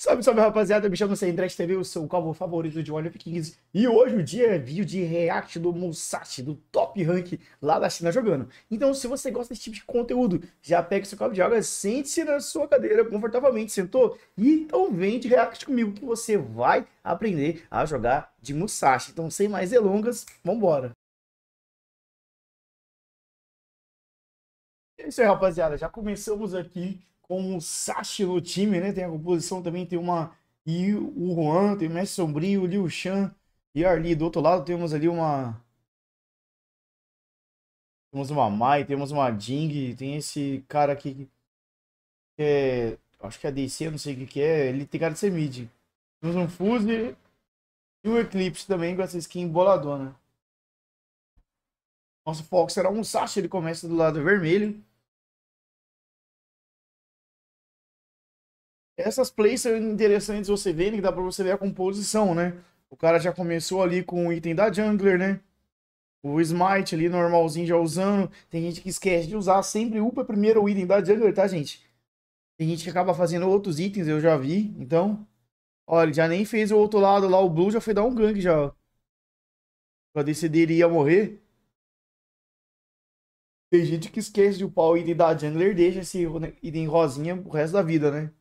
Salve, salve, rapaziada. Me chamo Andrés TV, o seu calvo favorito de Warrior Kings. E hoje o dia é vídeo de react do Musashi, do top rank lá da China jogando. Então, se você gosta desse tipo de conteúdo, já pega seu copo de água, sente-se na sua cadeira confortavelmente, sentou? E então vem de react comigo que você vai aprender a jogar de Musashi. Então, sem mais delongas, vambora. É isso aí, rapaziada. Já começamos aqui com o Sachi no time, né? Tem a composição também, tem uma. E o Juan, tem o Mestre Sombrio, o Liu Shan e Arli. Do outro lado temos ali uma. Temos uma Mai, temos uma Jing, tem esse cara aqui que é. Acho que é DC, não sei o que, que é. Ele tem cara de ser mid. Temos um Fuse e o Eclipse também com essa skin boladona. Nosso Fox era um Sasha, ele começa do lado vermelho. Essas plays são interessantes você ver, né, que dá pra você ver a composição, né? O cara já começou ali com o item da jungler, né? O smite ali, normalzinho, já usando. Tem gente que esquece de usar. Sempre upa primeiro o item da jungler, tá, gente? Tem gente que acaba fazendo outros itens, eu já vi. Então, olha, ele já nem fez o outro lado lá. O blue já foi dar um gank já. Pra decidir ele ia morrer. Tem gente que esquece de upar o item da jungler, deixa esse né, item rosinha pro resto da vida, né?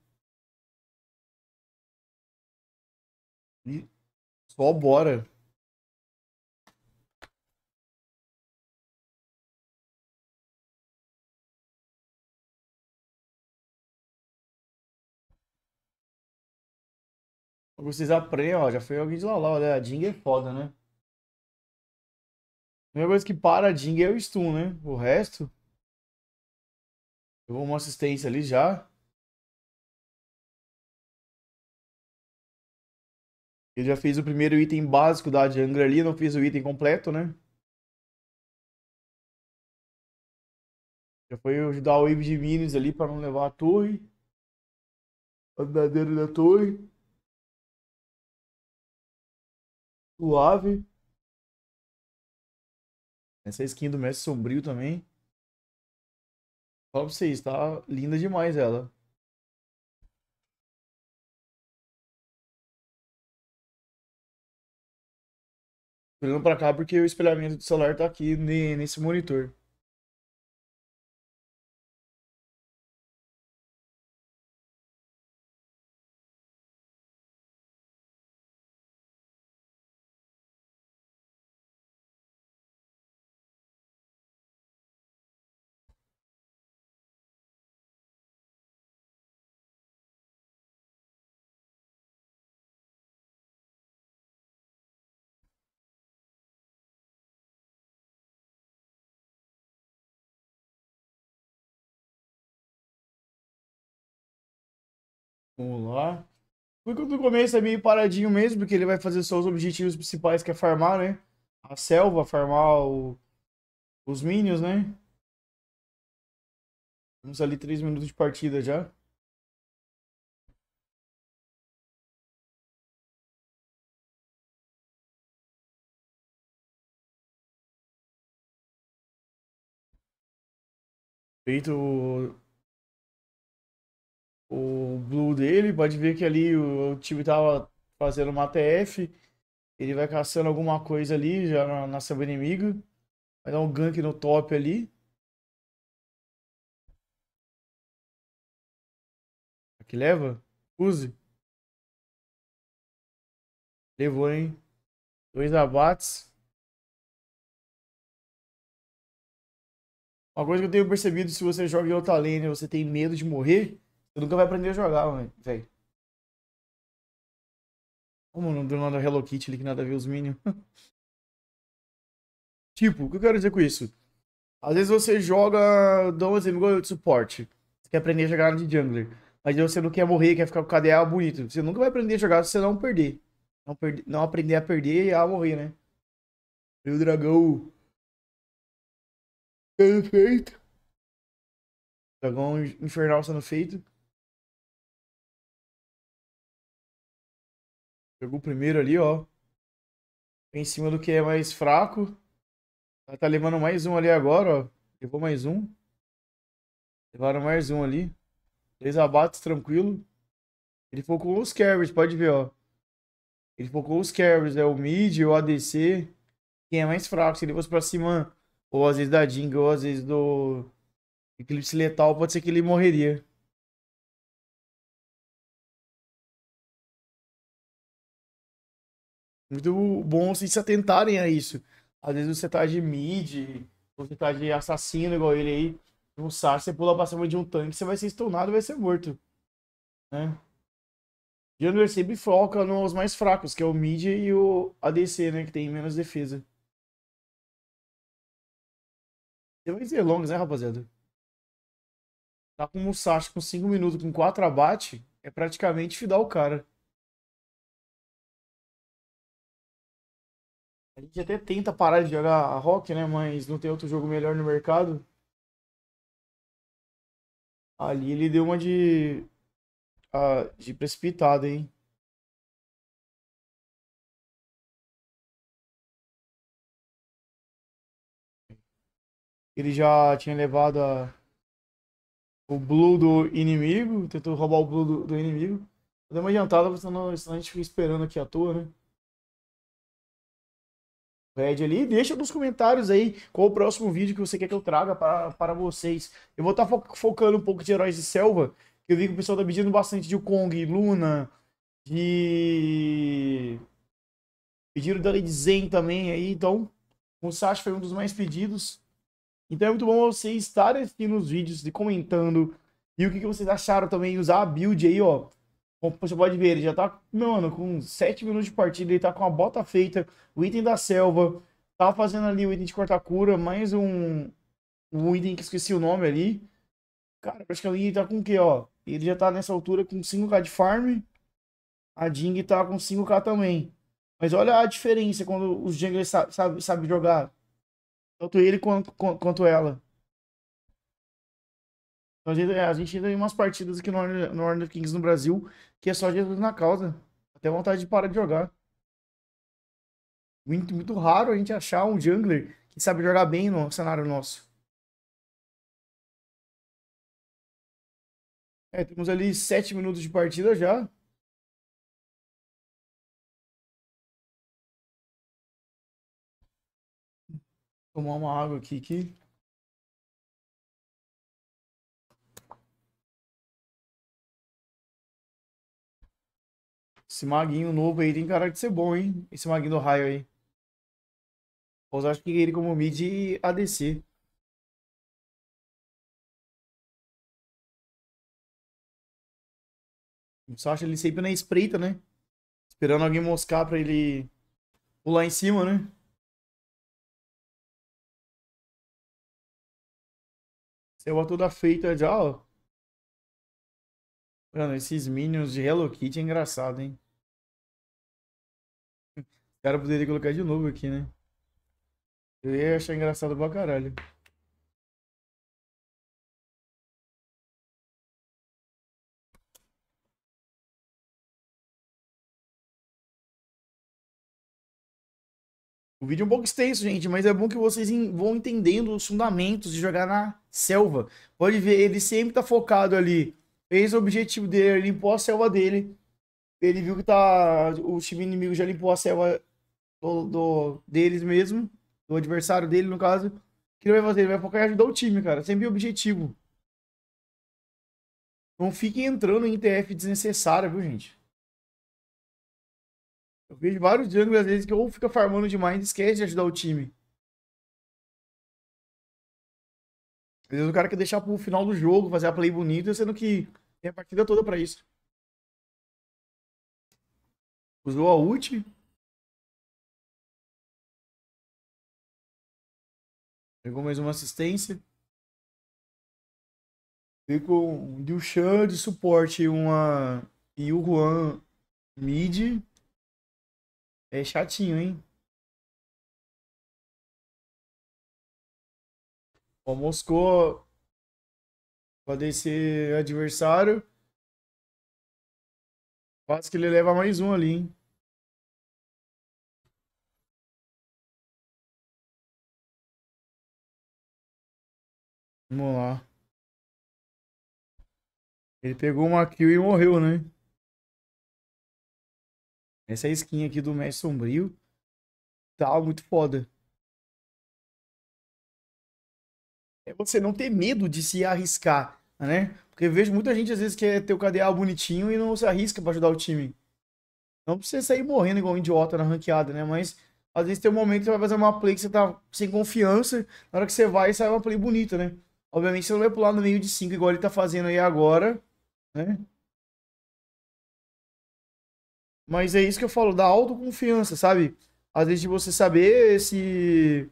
E só bora. Vocês aprendem, ó. Já foi alguém de lá, lá olha. A Jing é foda, né? A primeira coisa que para a Jing é o stun, né? O resto. Eu vou uma assistência ali já. Eu já fiz o primeiro item básico da Jungler ali, não fiz o item completo, né? Já foi ajudar o Wave de Minions ali para não levar a torre. verdadeira da torre. Suave. Essa skin do Mestre Sombrio também. Fala pra vocês, tá linda demais ela. olhando pra cá porque o espelhamento do celular tá aqui nesse monitor. Vamos lá. Porque no começo é meio paradinho mesmo, porque ele vai fazer só os objetivos principais, que é farmar, né? A selva, farmar o... os minions, né? Temos ali 3 minutos de partida já. Feito o blue dele, pode ver que ali o, o time tava fazendo uma TF, ele vai caçando alguma coisa ali já na, na samba inimiga, vai dar um gank no top ali. Aqui leva? Use. Levou, hein? Dois abates. Uma coisa que eu tenho percebido, se você joga em outra lane, você tem medo de morrer, Tu nunca vai aprender a jogar, velho. Como não deu nada Hello Kitty ali que nada a ver os Minions? tipo, o que eu quero dizer com isso? Às vezes você joga Domes e Migol de suporte. Você quer aprender a jogar de jungler. Mas você não quer morrer, quer ficar com o KDA bonito. Você nunca vai aprender a jogar se você não perder. Não, perder, não aprender a perder e a morrer, né? E o dragão. Perfeito. Dragão infernal sendo feito. Jogou o primeiro ali, ó. Em cima do que é mais fraco. Ela tá levando mais um ali agora, ó. Levou mais um. Levaram mais um ali. Dois abates, tranquilo. Ele focou os carries, pode ver, ó. Ele focou os carries, é o mid, o ADC. Quem é mais fraco, se ele fosse pra cima, ou às vezes da Jingle, ou às vezes do Eclipse Letal, pode ser que ele morreria. muito bom se se atentarem a isso. Às vezes você tá de mid, você tá de assassino igual ele aí, um SAR, você pula pra cima de um tanque, você vai ser stunado vai ser morto. Né? Jungler sempre foca nos mais fracos, que é o mid e o ADC, né? Que tem menos defesa. Você vai ser longas, né, rapaziada? Tá com o Musashi com 5 minutos, com 4 abate, é praticamente fidar o cara. A gente até tenta parar de jogar a rock, né? Mas não tem outro jogo melhor no mercado. Ali ele deu uma de. Ah, de precipitada, hein? Ele já tinha levado a... o blue do inimigo, tentou roubar o blue do, do inimigo. Deu uma adiantada, senão, senão a gente fica esperando aqui à toa, né? Red ali. Deixa nos comentários aí qual o próximo vídeo que você quer que eu traga para, para vocês. Eu vou estar tá fo focando um pouco de heróis de selva. Que eu vi que o pessoal tá pedindo bastante de Kong, Luna, de. Pediram da Lady Zen também aí. Então, o Sasha foi um dos mais pedidos. Então é muito bom vocês estarem assistindo os vídeos e comentando. E o que, que vocês acharam também, usar a build aí, ó. Você pode ver, ele já tá, mano, com 7 minutos de partida, ele tá com a bota feita, o item da selva, tá fazendo ali o item de cortar cura, mais um, um item que esqueci o nome ali. Cara, praticamente ele tá com o quê, ó? Ele já tá nessa altura com 5k de farm, a Jing tá com 5k também. Mas olha a diferença quando os junglers sabem sabe, sabe jogar. Tanto ele quanto, quanto ela. Então, a gente, é, a gente ainda tem umas partidas aqui no Orlando Kings no Brasil que é só Jesus na causa. Até vontade de parar de jogar. Muito, muito raro a gente achar um jungler que sabe jogar bem no cenário nosso. É, temos ali 7 minutos de partida já. Tomar uma água aqui Esse maguinho novo aí tem cara de ser bom, hein? Esse maguinho do raio aí. eu acho que ele como mid ADC. só acha ele sempre na espreita, né? Esperando alguém moscar pra ele pular em cima, né? Seu ator da tá feita é já, ó. Mano, esses Minions de Hello Kitty é engraçado, hein? O cara poderia colocar de novo aqui, né? Eu ia achar engraçado pra caralho. O vídeo é um pouco extenso, gente, mas é bom que vocês vão entendendo os fundamentos de jogar na selva. Pode ver, ele sempre tá focado ali Fez o objetivo dele, limpou a selva dele. Ele viu que tá, o time inimigo já limpou a selva do, do deles mesmo, do adversário dele, no caso. O que ele vai fazer? Ele vai focar em ajudar o time, cara. Sempre o objetivo. Não fiquem entrando em TF desnecessário viu, gente? Eu vejo vários jungles, às vezes, que ou fica farmando demais e esquece de ajudar o time. Às vezes o cara quer deixar pro final do jogo, fazer a play bonita, sendo que tem a partida toda pra isso. Usou a ult. Pegou mais uma assistência. Ficou um Dilchan de suporte uma... e o Juan mid. É chatinho, hein? O Moscou pode ser adversário. Quase que ele leva mais um ali, hein? Vamos lá. Ele pegou uma kill e morreu, né? Essa skin aqui do Mestre Sombrio. Tá muito foda. é você não ter medo de se arriscar, né? Porque eu vejo muita gente às vezes que é ter o KDA bonitinho e não se arrisca para ajudar o time. Não precisa sair morrendo igual um idiota na ranqueada, né? Mas às vezes tem um momento que você vai fazer uma play que você tá sem confiança, na hora que você vai, sai uma play bonita, né? Obviamente você não vai pular no meio de 5 igual ele tá fazendo aí agora, né? Mas é isso que eu falo, da autoconfiança, sabe? Às vezes de você saber se,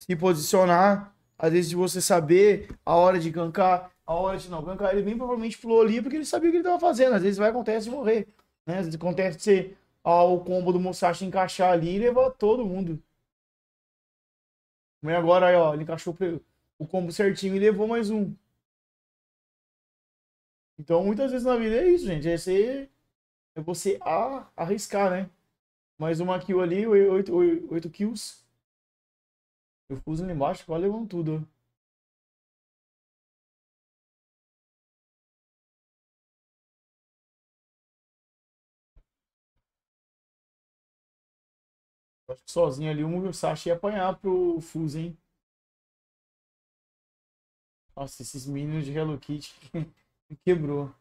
se posicionar, às vezes de você saber a hora de gankar, a hora de não gankar. Ele bem provavelmente pulou ali porque ele sabia o que ele estava fazendo. Às vezes vai acontecer de morrer. Né? Às vezes acontece de ser ao ah, combo do Musashi encaixar ali e levar todo mundo. Mas agora aí, ó, ele encaixou o combo certinho e levou mais um. Então, muitas vezes na vida é isso, gente. É você, é você arriscar, né? Mais uma kill ali, oito, oito, oito kills. Eu fuso ali embaixo, valeu com tudo. Acho que sozinho ali o Musashi ia apanhar pro fuso, hein? Nossa, esses meninos de Hello Kitty quebrou.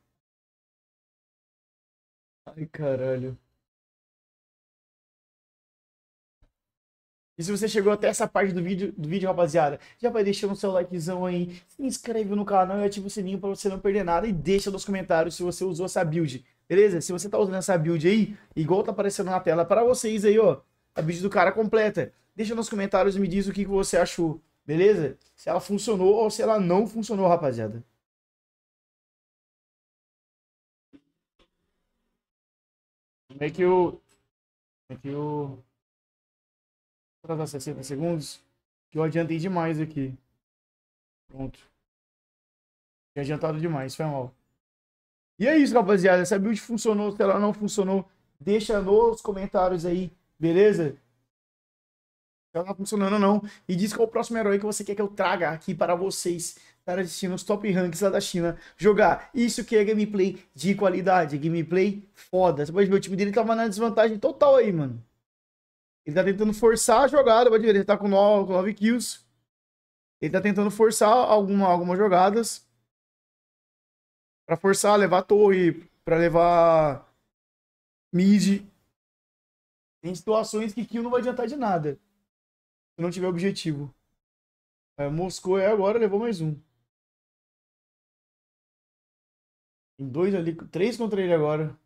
Ai, caralho. E se você chegou até essa parte do vídeo, do vídeo, rapaziada, já vai deixando o seu likezão aí, se inscreve no canal e ativa o sininho para você não perder nada e deixa nos comentários se você usou essa build, beleza? Se você tá usando essa build aí, igual tá aparecendo na tela para vocês aí, ó, a build do cara completa. Deixa nos comentários e me diz o que, que você achou, beleza? Se ela funcionou ou se ela não funcionou, rapaziada. Como é que o... Como é que o atrasar 60 segundos, que eu adiantei demais aqui. Pronto. Tinha adiantado demais, foi mal. E é isso, rapaziada. Essa build funcionou, se ela não funcionou, deixa nos comentários aí, beleza? Se ela tá funcionando ou não. E diz qual é o próximo herói que você quer que eu traga aqui para vocês estar tá assistindo os top ranks lá da China jogar. Isso que é gameplay de qualidade, gameplay foda. Você pode ver, o time dele tava na desvantagem total aí, mano. Ele tá tentando forçar a jogada pra direita. Ele tá com 9, 9 kills. Ele tá tentando forçar alguma, algumas jogadas. Pra forçar, levar a torre, pra levar mid. Tem situações que kill não vai adiantar de nada. Se não tiver objetivo. É, Moscou é agora, levou mais um. Tem dois ali, três contra ele agora.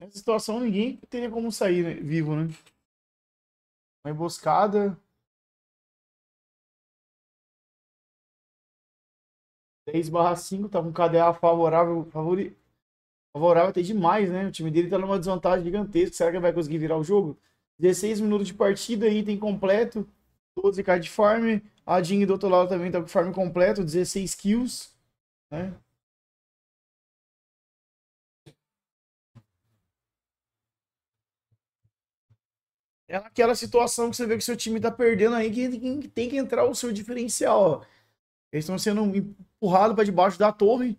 Nessa situação, ninguém teria como sair né? vivo, né? Uma emboscada. 10 barra 5, tá com um KDA favorável, favori... favorável até demais, né? O time dele tá numa desvantagem gigantesca. Será que vai conseguir virar o jogo? 16 minutos de partida, item completo, 12k de farm. A Jing do outro lado também tá com farm completo, 16 kills, né? É aquela situação que você vê que seu time tá perdendo aí que tem que entrar o seu diferencial. Ó. Eles estão sendo empurrados para debaixo da torre.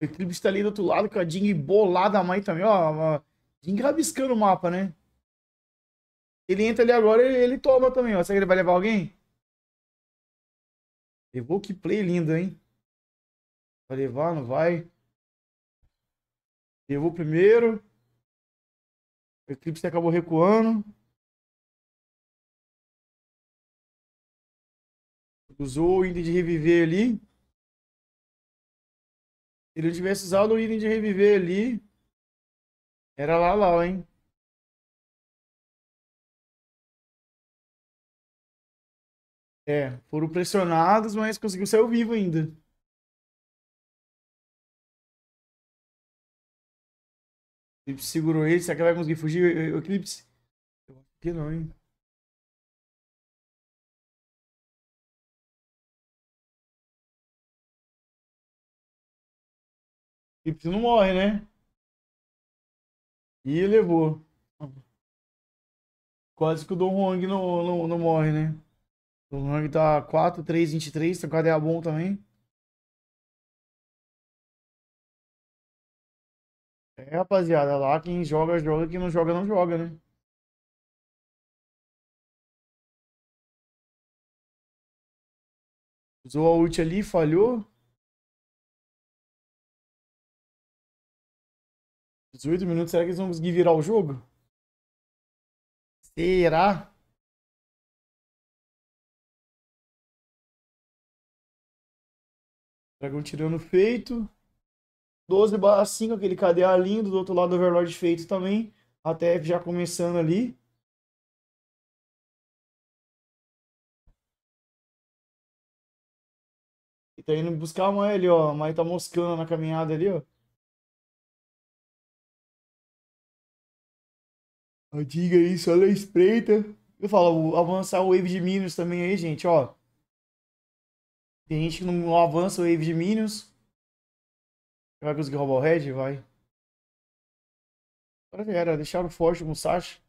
O Eclipse tá ali do outro lado com a Jing bolada a mãe também, ó. Jing tá rabiscando o mapa, né? Ele entra ali agora e ele toma também, ó. Será que ele vai levar alguém? Levou que play lindo, hein? Vai levar, não vai? Levou primeiro. O Eclipse acabou recuando. Usou o item de reviver ali. Se ele tivesse usado o item de reviver ali, era lá, lá, hein? É, foram pressionados, mas conseguiu sair vivo ainda. Eclipse segurou ele. Será que ele vai conseguir fugir, o Eclipse? Eu acho que não, hein? Eclipse não morre, né? E levou. Quase que o Don Hong não, não, não morre, né? O Don Hong tá 4, 3, 23. Tá com a bom também. É, rapaziada, lá quem joga, joga, quem não joga, não joga, né? Usou a ult ali, falhou. 18 minutos, será que eles vão conseguir virar o jogo? Será? Dragão tirando feito. 12 barra 5, aquele KDA lindo, do outro lado overlord feito também. Até já começando ali. E tá indo buscar a mãe ali, ó. A mãe tá moscando na caminhada ali, ó. Eu diga isso, olha a espreita. Eu falo, avançar o wave de minions também aí, gente, ó. Tem gente que não avança o wave de minions. Vai conseguir roubar o Red? Vai. Agora já era. Deixaram forte o Musashi.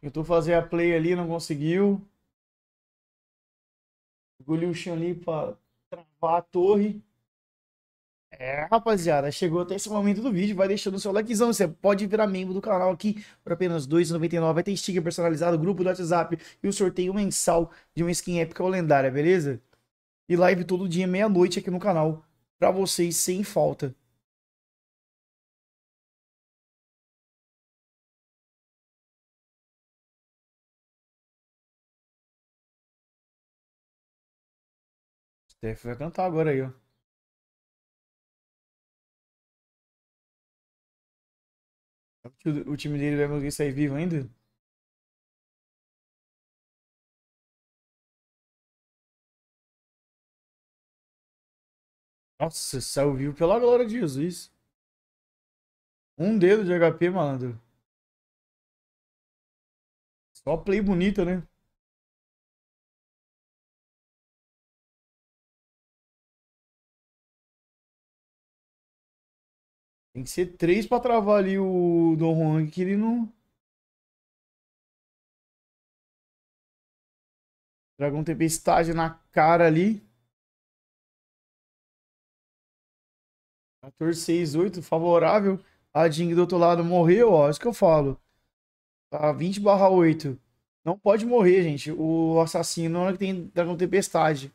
Tentou fazer a play ali, não conseguiu. Engoliu o Shanli para travar a torre. É, rapaziada, chegou até esse momento do vídeo, vai deixando o seu likezão, você pode virar membro do canal aqui por apenas R$2,99, vai ter sticker personalizado, grupo do WhatsApp e o sorteio mensal de uma skin épica ou lendária, beleza? E live todo dia, meia-noite aqui no canal, pra vocês sem falta. Steph vai cantar agora aí, ó. que o, time dele vai conseguir sair vivo ainda? Nossa, saiu vivo pela glória de Jesus. Um dedo de HP, malandro. Só play bonita, né? Tem que ser três pra travar ali o Don Juan, que ele não... Dragão Tempestade na cara ali. 14, 6, 8, favorável. A Jing do outro lado morreu, ó. É isso que eu falo. Tá 20 barra 8. Não pode morrer, gente. O assassino na hora que tem Dragão Tempestade.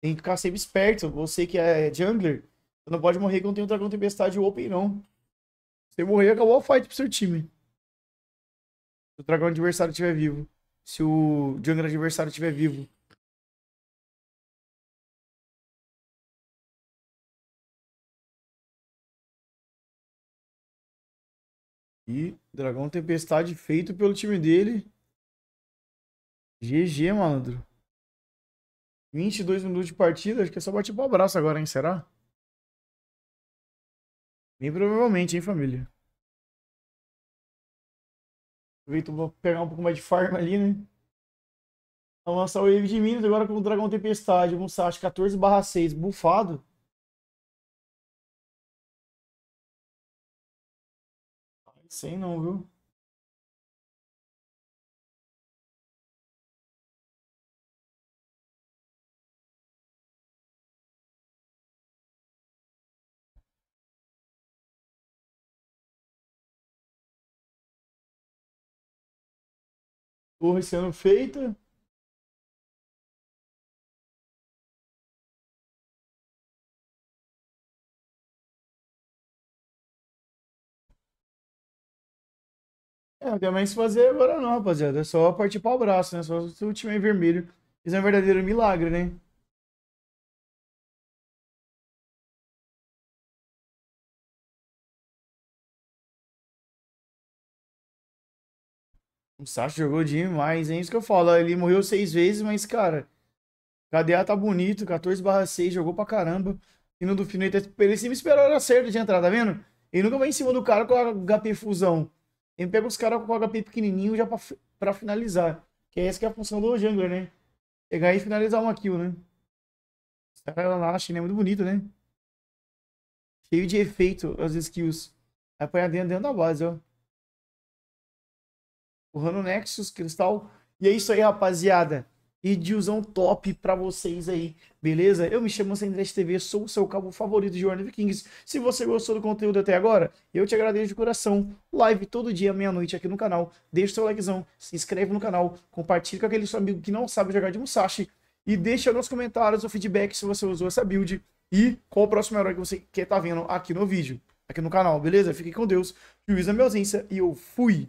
Tem que ficar sempre esperto. Você que é jungler, você não pode morrer quando tem um Dragão Tempestade Open, não. Se morrer, acabou a fight pro seu time. Se o Dragão Adversário estiver vivo. Se o Jungle Adversário estiver vivo. E Dragão Tempestade feito pelo time dele. GG, malandro. 22 minutos de partida. Acho que é só bater pro abraço agora, hein? Será? Bem provavelmente, hein, família? Aproveito pra pegar um pouco mais de farm ali, né? Avançar o Wave de Minas agora com o Dragão Tempestade, um Sash 14 6 bufado. Sei não, viu? Torre sendo feita. É, também se fazer agora não, rapaziada. É só partir para o braço, né? Só se o time é vermelho. Isso é um verdadeiro milagre, né? O Sasha jogou demais, hein? É isso que eu falo. Ele morreu seis vezes, mas, cara, KDA tá bonito, 14 6, jogou pra caramba. E no do final ele sempre esperou a hora certa de entrar, tá vendo? Ele nunca vai em cima do cara com a HP fusão. Ele pega os caras com o HP pequenininho já pra, pra finalizar. Que é essa que é a função do jungler, né? Pegar e finalizar uma kill, né? Os caras lá, achei, né? Muito bonito, né? Cheio de efeito as skills. Apanhar dentro, dentro da base, ó o Rano Nexus, Cristal. E é isso aí, rapaziada. E top pra vocês aí, beleza? Eu me chamo Sandrete TV, sou o seu cabo favorito de Warner Kings. Se você gostou do conteúdo até agora, eu te agradeço de coração. Live todo dia, meia-noite aqui no canal. Deixa o seu likezão, se inscreve no canal, compartilha com aquele seu amigo que não sabe jogar de Musashi. E deixa nos comentários o feedback se você usou essa build e qual o próximo herói que você quer estar tá vendo aqui no vídeo, aqui no canal, beleza? Fique com Deus, juiz a minha ausência e eu fui!